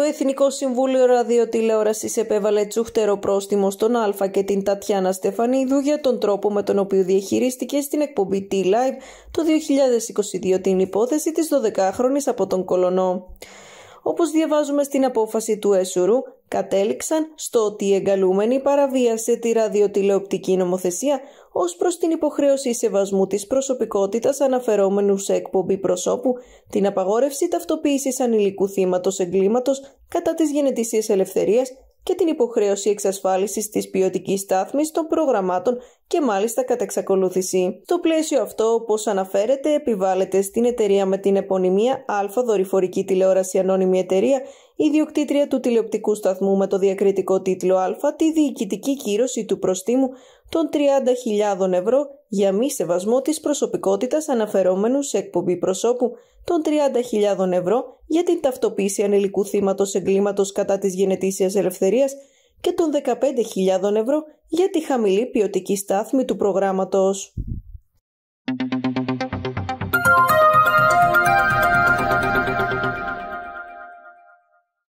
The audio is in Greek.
Το Εθνικό Συμβούλιο Ραδιοτηλεόραση επέβαλε τσούχτερο πρόστιμο στον Αλφα και την Τατιάνα Στεφανίδου για τον τρόπο με τον οποίο διαχειρίστηκε στην εκπομπή T-Live το 2022 την υπόθεση της 12χρονης από τον Κολονό. Όπως διαβάζουμε στην απόφαση του Έσουρου, κατέληξαν στο ότι η εγκαλούμενη παραβίασε τη ραδιοτηλεοπτική νομοθεσία ως προς την υποχρέωση σεβασμού της προσωπικότητας αναφερόμενου σε εκπομπή προσώπου, την απαγόρευση ταυτοποίησης ανηλικού θύματος εγκλήματος κατά της γενετησίας ελευθερίας και την υποχρέωση εξασφάλισης της ποιοτικής στάθμης των προγραμμάτων και μάλιστα κατά εξακολούθηση. Το πλαίσιο αυτό, όπως αναφέρεται, επιβάλλεται στην εταιρεία με την επωνυμία Α Δορυφορική Τηλεόραση Ανώνυμη Εταιρεία, ιδιοκτήτρια του τηλεοπτικού σταθμού με το διακριτικό τίτλο Α, τη διοικητική κύρωση του προστίμου των 30.000 ευρώ για μη σεβασμό της προσωπικότητας αναφερόμενου σε εκπομπή προσώπου των 30.000 ευρώ για την ταυτοποίηση ανελικού θύματος εγκλήματος κατά της γενετήσιας ελευθερίας και των 15.000 ευρώ για τη χαμηλή ποιοτική στάθμη του προγράμματος.